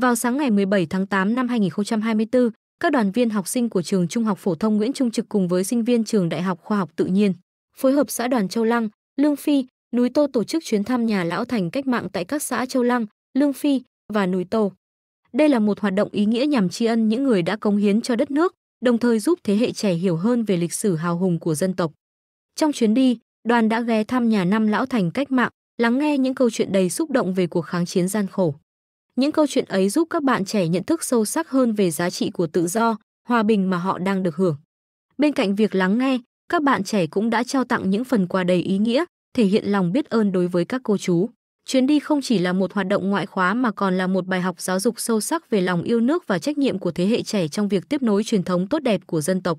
Vào sáng ngày 17 tháng 8 năm 2024, các đoàn viên học sinh của trường Trung học phổ thông Nguyễn Trung Trực cùng với sinh viên trường Đại học Khoa học Tự nhiên, phối hợp xã đoàn Châu Lăng, Lương Phi, Núi Tô tổ chức chuyến thăm nhà lão thành cách mạng tại các xã Châu Lăng, Lương Phi và Núi Tô. Đây là một hoạt động ý nghĩa nhằm tri ân những người đã cống hiến cho đất nước, đồng thời giúp thế hệ trẻ hiểu hơn về lịch sử hào hùng của dân tộc. Trong chuyến đi, đoàn đã ghé thăm nhà năm lão thành cách mạng, lắng nghe những câu chuyện đầy xúc động về cuộc kháng chiến gian khổ. Những câu chuyện ấy giúp các bạn trẻ nhận thức sâu sắc hơn về giá trị của tự do, hòa bình mà họ đang được hưởng. Bên cạnh việc lắng nghe, các bạn trẻ cũng đã trao tặng những phần quà đầy ý nghĩa, thể hiện lòng biết ơn đối với các cô chú. Chuyến đi không chỉ là một hoạt động ngoại khóa mà còn là một bài học giáo dục sâu sắc về lòng yêu nước và trách nhiệm của thế hệ trẻ trong việc tiếp nối truyền thống tốt đẹp của dân tộc.